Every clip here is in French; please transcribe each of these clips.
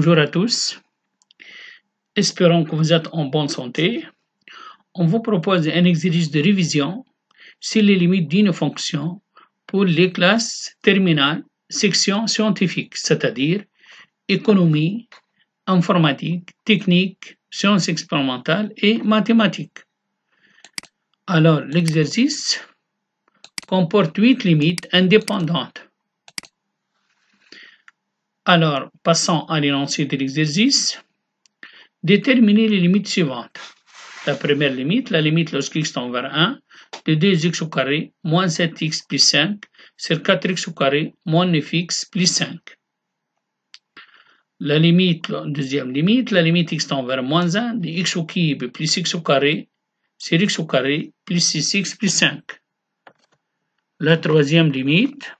Bonjour à tous, espérons que vous êtes en bonne santé. On vous propose un exercice de révision sur les limites d'une fonction pour les classes terminales section scientifique, c'est-à-dire économie, informatique, technique, sciences expérimentales et mathématiques. Alors, l'exercice comporte huit limites indépendantes alors, passons à l'énoncé de l'exercice. Déterminer les limites suivantes. La première limite, la limite lorsque x tend vers 1, de 2x au carré moins 7x plus 5 sur 4x au carré moins 9x plus 5. La limite, la deuxième limite, la limite x tend vers moins 1 de x au cube plus x au carré sur x au carré plus 6x plus 5. La troisième limite,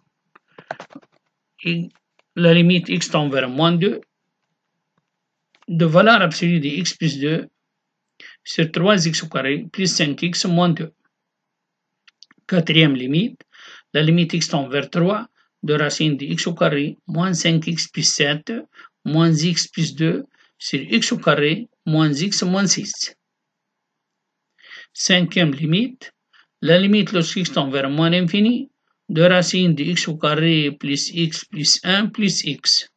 la limite x tend vers moins 2 de valeur absolue de x plus 2 sur 3x au carré plus 5x moins 2. Quatrième limite, la limite x tend vers 3 de racine de x au carré moins 5x plus 7 moins x plus 2 sur x au carré moins x moins 6. Cinquième limite, la limite lorsque x tend vers moins l'infini de racine de x au carré plus x plus 1 plus x.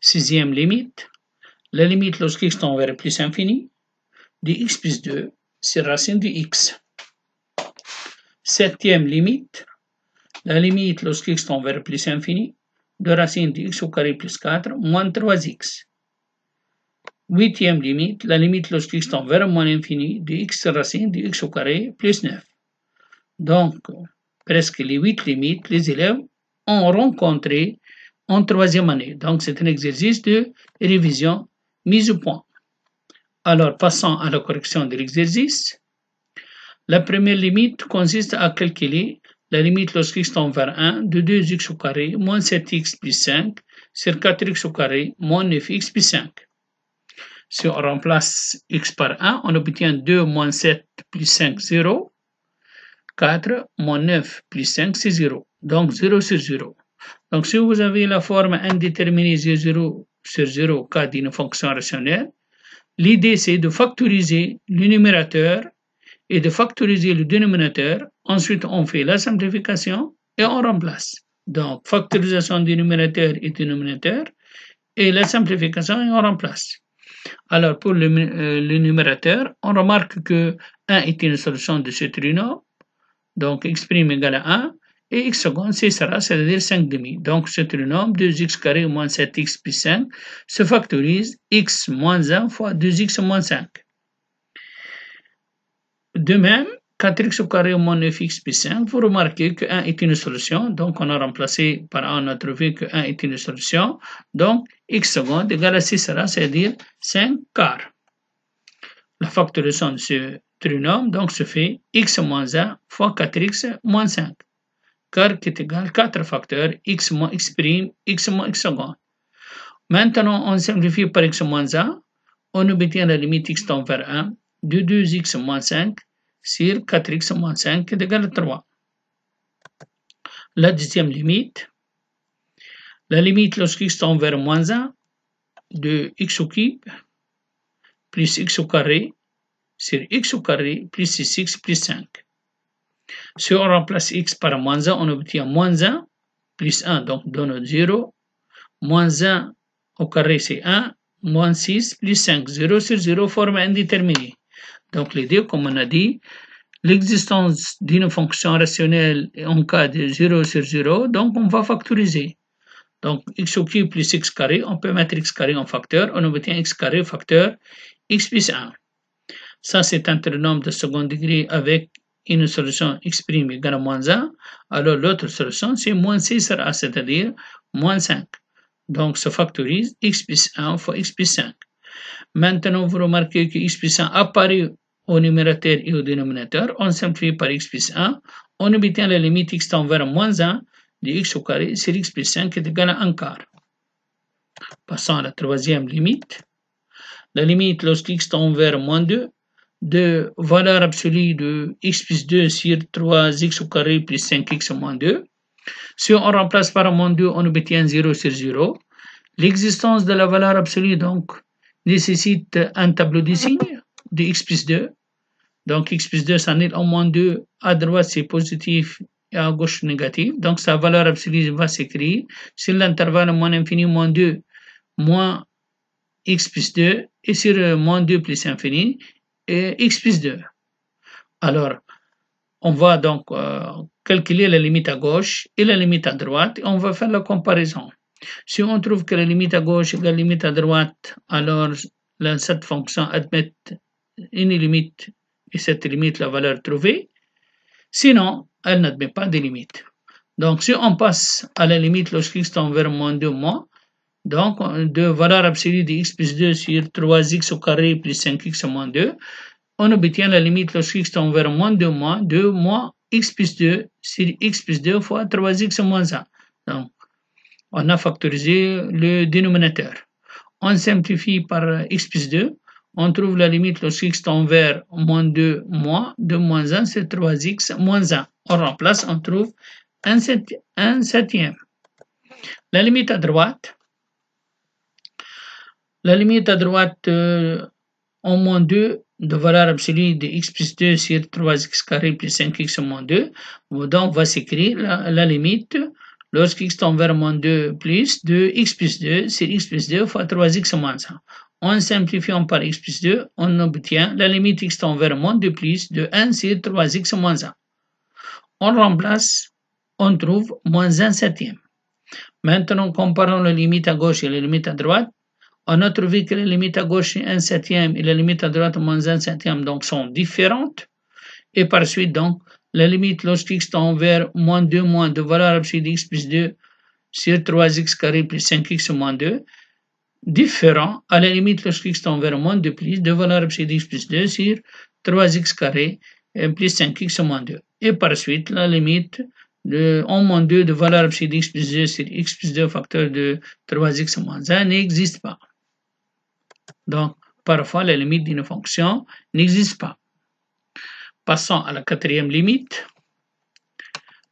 Sixième limite, la limite lorsque x tend vers plus infini de x plus 2, c'est racine de x. Septième limite, la limite lorsque x tend vers plus infini de racine de x au carré plus 4 moins 3x. Huitième limite, la limite lorsque x tend vers moins infini de x racine de x au carré plus 9. Donc, presque les huit limites, les élèves ont rencontré en troisième année. Donc, c'est un exercice de révision mise au point. Alors, passons à la correction de l'exercice. La première limite consiste à calculer la limite lorsque x tend vers 1 de 2x au carré moins 7x plus 5 sur 4x au carré moins 9x plus 5. Si on remplace x par 1, on obtient 2 moins 7 plus 5, 0. 4 moins 9 plus 5, c'est 0. Donc 0 sur 0. Donc si vous avez la forme indéterminée 0 sur 0 cas d'une fonction rationnelle, l'idée c'est de factoriser le numérateur et de factoriser le dénominateur. Ensuite, on fait la simplification et on remplace. Donc, factorisation du numérateur et du dénominateur et la simplification et on remplace. Alors, pour le, euh, le numérateur, on remarque que 1 est une solution de ce trinôme donc x' égale à 1 et x seconde, c'est sera, c'est-à-dire 5 demi. Donc ce trinôme 2x carré moins 7x plus 5 se factorise x moins 1 fois 2x moins 5. De même, 4x au carré moins 9x plus 5, vous remarquez que 1 est une solution, donc on a remplacé par 1, on a trouvé que 1 est une solution, donc x seconde égale à 6 sera, c'est-à-dire 5 quarts. La factorisation de ce trinôme donc se fait x moins 1 fois 4x moins 5, car qui est égal à 4 facteurs x moins x', x moins x seconde. Maintenant, on simplifie par x moins 1, on obtient la limite x tend vers 1 de 2x moins 5 sur 4x moins 5 qui est égal à 3. La deuxième limite, la limite lorsque x tend vers moins 1 de x au cube plus x au carré sur x au carré plus 6x plus 5. Si on remplace x par moins 1, on obtient moins 1 plus 1, donc donne 0. Moins 1 au carré, c'est 1. Moins 6 plus 5, 0 sur 0, forme indéterminée. Donc l'idée, comme on a dit, l'existence d'une fonction rationnelle en cas de 0 sur 0, donc on va factoriser. Donc x au cube plus x carré, on peut mettre x carré en facteur, on obtient x carré facteur x plus 1. Ça, c'est un trinôme de second degré avec une solution x' égale à moins 1. Alors, l'autre solution, c'est moins 6 A, c'est-à-dire moins 5. Donc, ça factorise x plus 1 fois x plus 5. Maintenant, vous remarquez que x plus 1 apparaît au numérateur et au dénominateur. On simplifie par x plus 1. On obtient la limite x tend vers moins 1 de x au carré sur x plus 5 est égal à 1 quart. Passons à la troisième limite. La limite lorsque x tend vers moins 2 de valeur absolue de x plus 2 sur 3x au carré plus 5x moins 2. Si on remplace par moins 2, on obtient 0 sur 0. L'existence de la valeur absolue, donc, nécessite un tableau de signes de x plus 2. Donc, x plus 2 n'est en moins 2. À droite, c'est positif et à gauche, négatif. Donc, sa valeur absolue va s'écrire sur l'intervalle moins infini, moins 2, moins x plus 2 et sur euh, moins 2 plus infini et x plus 2. Alors, on va donc euh, calculer la limite à gauche et la limite à droite et on va faire la comparaison. Si on trouve que la limite à gauche et la limite à droite, alors cette fonction admet une limite et cette limite la valeur trouvée. Sinon, elle n'admet pas de limite. Donc, si on passe à la limite x tend vers moins 2 moins, donc, de valeur absolue de x plus 2 sur 3x au carré plus 5x moins 2, on obtient la limite lorsque x tend vers moins 2 moins 2 moins x plus 2 sur x plus 2 fois 3x moins 1. Donc, on a factorisé le dénominateur. On simplifie par x plus 2. On trouve la limite lorsque x tend vers moins 2 moins 2 moins 1, sur 3x moins 1. On remplace, on trouve 1 septième. La limite à droite, la limite à droite euh, en moins 2 de valeur absolue de x plus 2 sur 3x carré plus 5x moins 2. Donc, va s'écrire la, la, limite x tend vers moins 2 plus de x plus 2 sur x plus 2 fois 3x moins 1. En simplifiant par x plus 2, on obtient la limite x tend vers moins 2 plus de 1 sur 3x moins 1. On remplace, on trouve moins 1 septième. Maintenant, comparons la limite à gauche et la limite à droite. On a trouvé que les limites à gauche, 1 septième, et les limites à droite, moins 1 septième, donc sont différentes. Et par suite, donc, limite limites x tend vers moins 2 moins 2 valeur absolue d'x plus 2 sur 3x carré plus 5x moins 2, différent à la limite x tend vers moins 2 plus 2 valeur absolue d'x plus 2 sur 3x carré euh, plus 5x moins 2. Et par suite, la limite de 1 moins 2 de valeur absolue d'x plus 2 sur x plus 2 facteur de 3x moins 1 n'existe pas. Donc, parfois, la limite d'une fonction n'existe pas. Passons à la quatrième limite.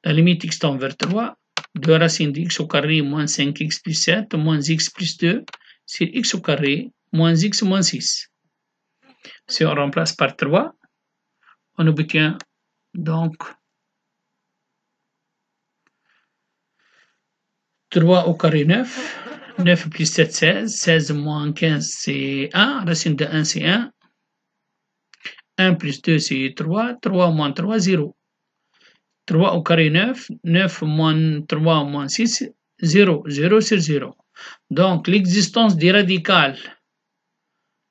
La limite x tend vers 3 de racine de x au carré moins 5x plus 7 moins x plus 2 sur x au carré moins x moins 6. Si on remplace par 3, on obtient donc 3 au carré 9 9 plus 7, 16. 16 moins 15, c'est 1. Racine de 1, c'est 1. 1 plus 2, c'est 3. 3 moins 3, 0. 3 au carré 9. 9 moins 3 moins 6, 0. 0 sur 0. Donc, l'existence du radical,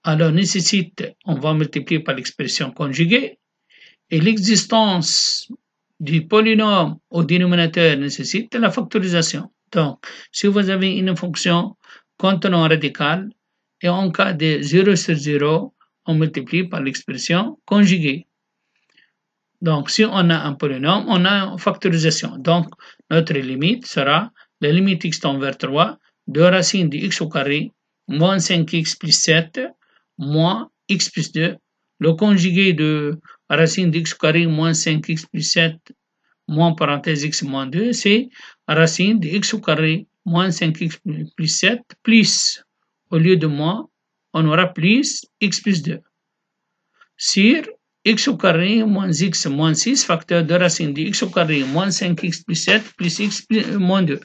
alors nécessite, on va multiplier par l'expression conjuguée, et l'existence du polynôme au dénominateur nécessite la factorisation. Donc, si vous avez une fonction contenant un radical, et en cas de 0 sur 0, on multiplie par l'expression conjuguée. Donc, si on a un polynôme, on a une factorisation. Donc, notre limite sera la limite x tend vers 3 de racine de x au carré moins 5x plus 7 moins x plus 2. Le conjugué de racine de x au carré moins 5x plus 7 moins parenthèse x moins 2, c'est racine de x au carré moins 5x plus 7 plus, au lieu de moins, on aura plus x plus 2 sur x au carré moins x moins 6 facteur de racine de x au carré moins 5x plus 7 plus x euh, moins 2.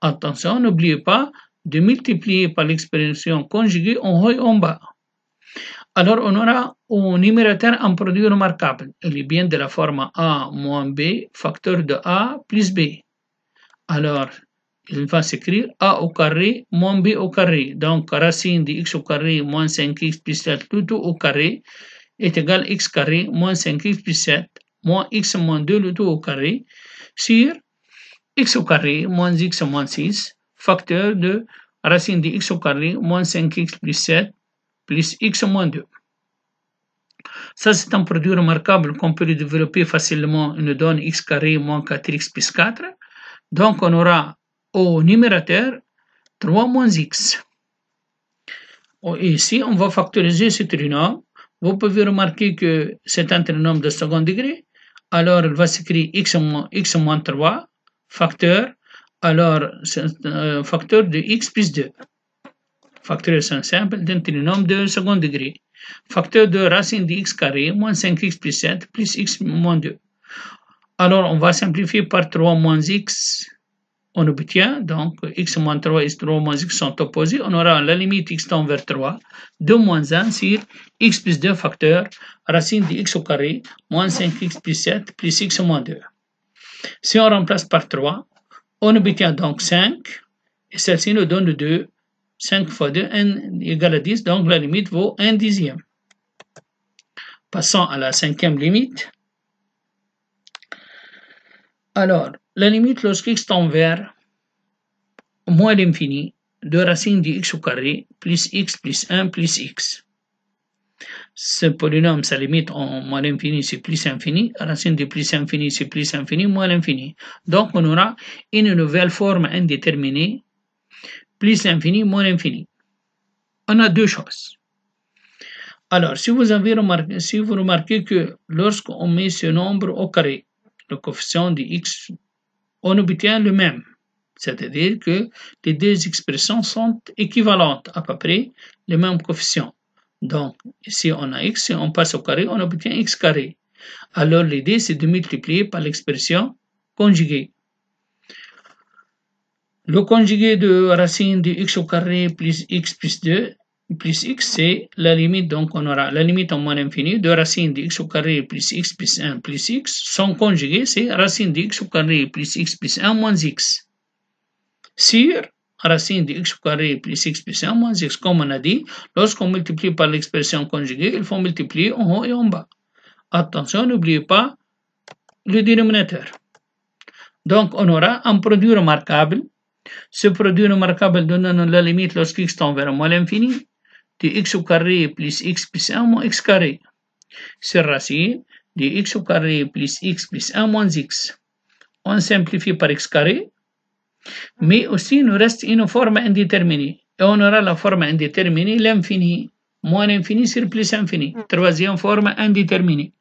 Attention, n'oubliez pas de multiplier par l'expression conjuguée en haut et en bas. Alors, on aura au numérateur un produit remarquable. Il est bien de la forme A moins B, facteur de A plus B. Alors, il va s'écrire A au carré moins B au carré. Donc, racine de x au carré moins 5x plus 7 tout au carré est égal à x carré moins 5x plus 7 moins x moins 2 le tout au carré sur x au carré moins x moins 6 facteur de racine de x au carré moins 5x plus 7 plus x moins 2. Ça, c'est un produit remarquable qu'on peut développer facilement une donne x carré moins 4x plus 4. Donc, on aura au numérateur 3 moins x. ici, on va factoriser ce trinôme. Vous pouvez remarquer que c'est un trinôme de second degré. Alors, il va s'écrire x moins, x 3, facteur, alors, c'est un euh, facteur de x plus 2 facteurs sont simples d'un trinôme de second degré. Facteur de racine de x carré moins 5x plus 7 plus x moins 2. Alors, on va simplifier par 3 moins x. On obtient donc x moins 3 et 3 moins x sont opposés. On aura la limite x tend vers 3. 2 moins 1 sur x plus 2 facteur racine de x au carré moins 5x plus 7 plus x moins 2. Si on remplace par 3, on obtient donc 5 et celle-ci nous donne 2 5 fois 2 n égale à 10, donc la limite vaut 1 dixième. Passons à la cinquième limite. Alors, la limite lorsque x tend vers moins l'infini de racine de x au carré plus x plus 1 plus x. Ce polynôme, sa limite en moins l'infini, c'est plus l'infini. Racine de plus l'infini, c'est plus l'infini, moins l'infini. Donc, on aura une nouvelle forme indéterminée plus l'infini, moins l'infini. On a deux choses. Alors, si vous, avez remarqué, si vous remarquez que lorsqu'on met ce nombre au carré, le coefficient de x, on obtient le même. C'est-à-dire que les deux expressions sont équivalentes à peu près, les mêmes coefficients. Donc, si on a x, si on passe au carré, on obtient x carré. Alors, l'idée, c'est de multiplier par l'expression conjuguée. Le conjugué de racine de x au carré plus x plus 2 plus x, c'est la limite, donc on aura la limite en moins infini de racine de x au carré plus x plus 1 plus x. Son conjugué, c'est racine de x au carré plus x plus 1 moins x. Sur racine de x au carré plus x plus 1 moins x, comme on a dit, lorsqu'on multiplie par l'expression conjuguée, il faut multiplier en haut et en bas. Attention, n'oubliez pas le dénominateur. Donc, on aura un produit remarquable ce produit remarquable donnant la limite x tend vers moins l'infini de x au carré e plus x plus 1 moins x carré. C'est racine de x au carré e plus x plus 1 moins x. On simplifie par x carré, e. mais aussi nous reste une forme indéterminée. Et on aura la forme indéterminée, l'infini. Moins l'infini sur plus l'infini. Troisième forme indéterminée.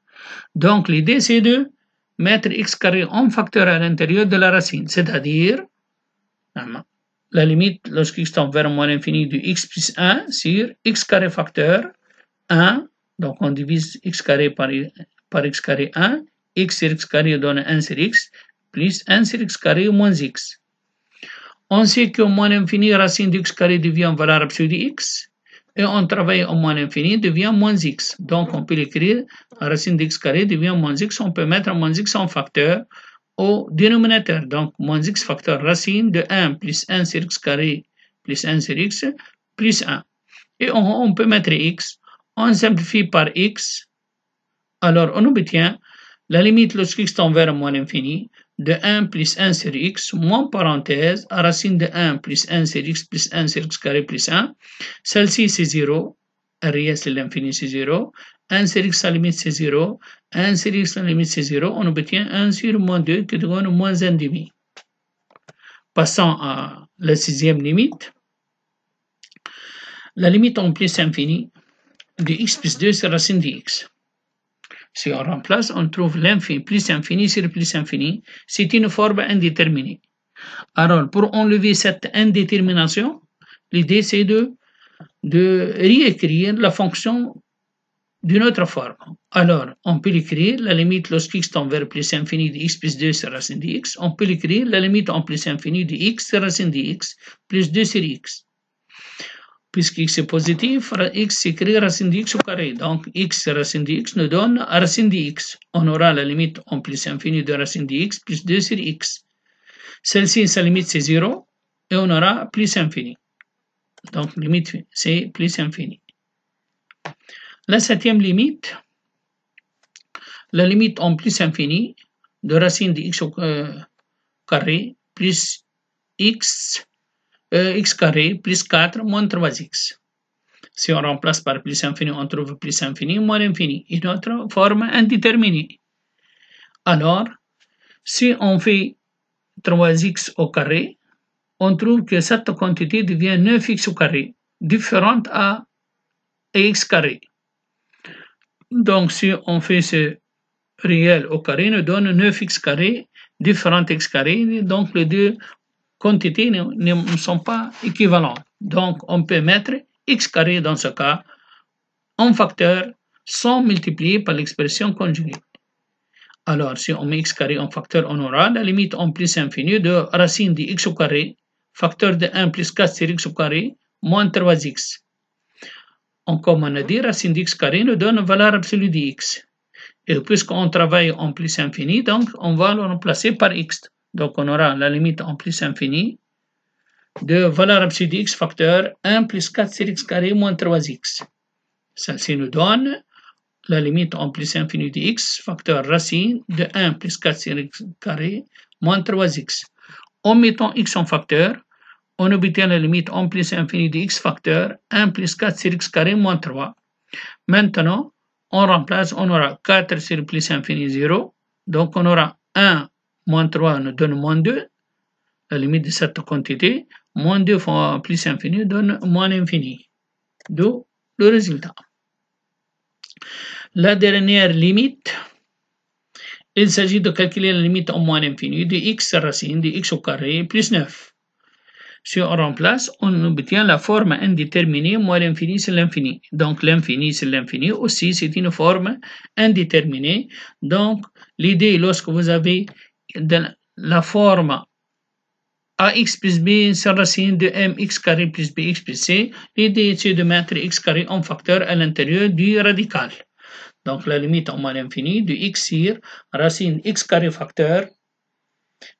Donc l'idée c'est de mettre x carré en facteur à l'intérieur de la racine, c'est-à-dire la limite lorsque x tend vers moins l'infini de x plus 1 sur x carré facteur 1. Donc on divise x carré par, x carré 1. x sur x carré donne 1 sur x plus 1 sur x carré moins x. On sait que moins l'infini, racine de x carré devient valeur absolue de x. Et on travaille au moins l'infini, devient moins x. Donc on peut l'écrire, racine de x carré devient moins x. On peut mettre moins x en facteur au dénominateur, donc moins x facteur racine de 1 plus 1 sur x carré plus 1 sur x plus 1. Et on, peut mettre x, on simplifie par x, alors on obtient la limite x tend vers moins l'infini de 1 plus 1 sur x moins parenthèse à racine de 1 plus 1 sur x plus 1 sur x carré plus 1. Celle-ci c'est 0, RIS c'est l'infini c'est 0. 1 sur x à la limite c'est 0, 1 sur x à la limite c'est 0, on obtient 1 sur moins 2 qui donne moins demi. Passons à la sixième limite. La limite en plus infini de x plus 2 sur racine de x. Si on remplace, on trouve l'infini plus infini sur plus infini. C'est une forme indéterminée. Alors, pour enlever cette indétermination, l'idée c'est de réécrire la fonction d'une autre forme, alors on peut l'écrire, la limite lorsque x tend vers plus infini de x plus 2 sur racine de x, on peut l'écrire, la limite en plus infini de x sur racine de x plus 2 sur x. Puisque x est positif, x s'écrit racine de x au carré, donc x sur racine de x nous donne racine de x. On aura la limite en plus infini de racine de x plus 2 sur x. Celle-ci, sa limite c'est 0 et on aura plus infini. Donc limite c'est plus infini. La septième limite, la limite en plus infini de racine de x au euh, carré plus x, euh, x carré plus 4 moins 3x. Si on remplace par plus infini, on trouve plus infini moins infini, une autre forme indéterminée. Alors, si on fait 3x au carré, on trouve que cette quantité devient 9x au carré, différente à x carré. Donc, si on fait ce réel au carré, nous donne 9x carré, différentes x carré. Donc, les deux quantités ne, sont pas équivalentes. Donc, on peut mettre x carré dans ce cas en facteur sans multiplier par l'expression conjuguée. Alors, si on met x carré en facteur, on aura la limite en plus infinie de racine de x au carré, facteur de 1 plus 4 sur x au carré, moins 3x on comme encore dire racine x carré nous donne valeur absolue de x. Et puisqu'on travaille en plus infini, donc on va le remplacer par x. Donc on aura la limite en plus infini de valeur absolue de x facteur 1 plus 4 sur x carré moins 3x. ça ci nous donne la limite en plus infini de x facteur racine de 1 plus 4 sur x carré moins 3x. En mettant x en facteur, on obtient la limite en plus infini de x facteur, 1 plus 4 sur x carré moins 3. Maintenant, on remplace, on aura 4 sur plus infini 0, donc on aura 1 moins 3 nous donne moins 2, la limite de cette quantité, moins 2 fois plus infini donne moins infini, d'où le résultat. La dernière limite, il s'agit de calculer la limite en moins infini de x racine de x au carré plus 9. Si on remplace, on obtient la forme indéterminée moins l'infini, c'est l'infini. Donc l'infini, c'est l'infini aussi, c'est une forme indéterminée. Donc l'idée, lorsque vous avez la forme ax plus b, c'est racine de mx carré plus bx plus c, l'idée est de mettre x carré en facteur à l'intérieur du radical. Donc la limite en moins l'infini de x sur racine x carré facteur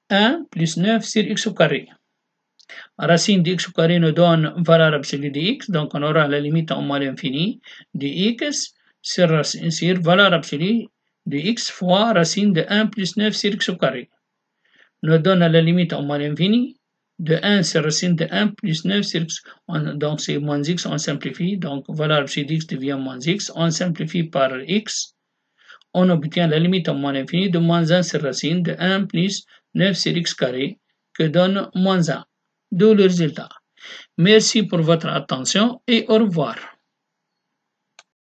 1 plus 9 sur x carré. Racine de x carré nous donne valeur absolue de x, donc on aura la limite en moins l'infini de x sur, sur valeur absolue de x fois racine de 1 plus 9 sur x carré. Nous donne la limite en moins l'infini de 1 sur racine de 1 plus 9 sur x. donc c'est moins x, on simplifie. Donc valeur absolue x devient moins x. On simplifie par x. On obtient la limite en moins l'infini de moins 1 sur racine de 1 plus 9 sur x carré que donne moins 1 d'où le résultat. Merci pour votre attention et au revoir.